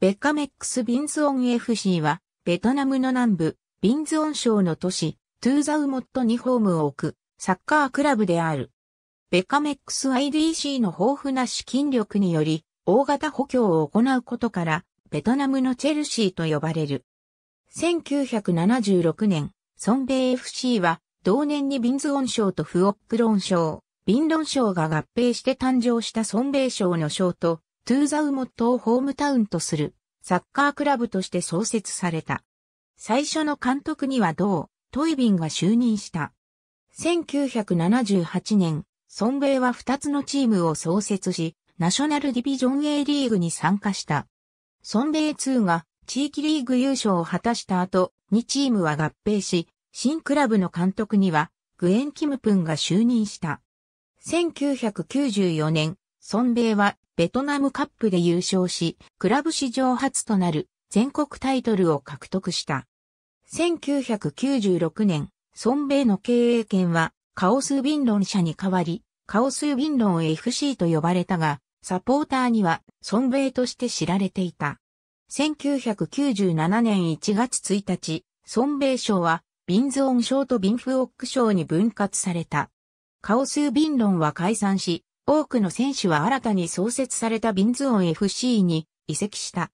ベカメックス・ビンズオン FC は、ベトナムの南部、ビンズオン省の都市、トゥーザウモットにホームを置く、サッカークラブである。ベカメックス IDC の豊富な資金力により、大型補強を行うことから、ベトナムのチェルシーと呼ばれる。1976年、ソンベイ FC は、同年にビンズオン省とフオックロン省、ビンロン省が合併して誕生したソンベイ省の省とトゥーザウモットをホームタウンとするサッカークラブとして創設された。最初の監督には同、トイビンが就任した。1978年、ソンベイは2つのチームを創設し、ナショナルディビジョン A リーグに参加した。ソンベイ2が地域リーグ優勝を果たした後、2チームは合併し、新クラブの監督には、グエン・キムプンが就任した。1994年、ソンベイはベトナムカップで優勝し、クラブ史上初となる全国タイトルを獲得した。1996年、ソンベイの経営権はカオスィンロン社に代わり、カオスィンロン FC と呼ばれたが、サポーターにはソンベイとして知られていた。1997年1月1日、ソンベイ賞はビンズオン賞とビンフオック賞に分割された。カオスィンロンは解散し、多くの選手は新たに創設されたビンズオン FC に移籍した。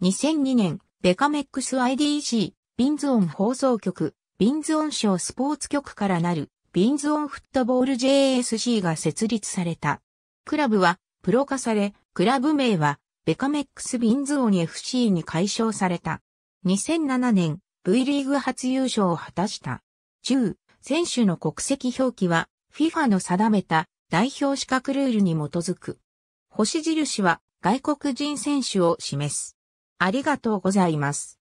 2002年、ベカメックス IDC、ビンズオン放送局、ビンズオン省スポーツ局からなる、ビンズオンフットボール JSC が設立された。クラブは、プロ化され、クラブ名は、ベカメックスビンズオン FC に改称された。2007年、V リーグ初優勝を果たした。10、選手の国籍表記は、FIFA の定めた代表資格ルールに基づく。星印は外国人選手を示す。ありがとうございます。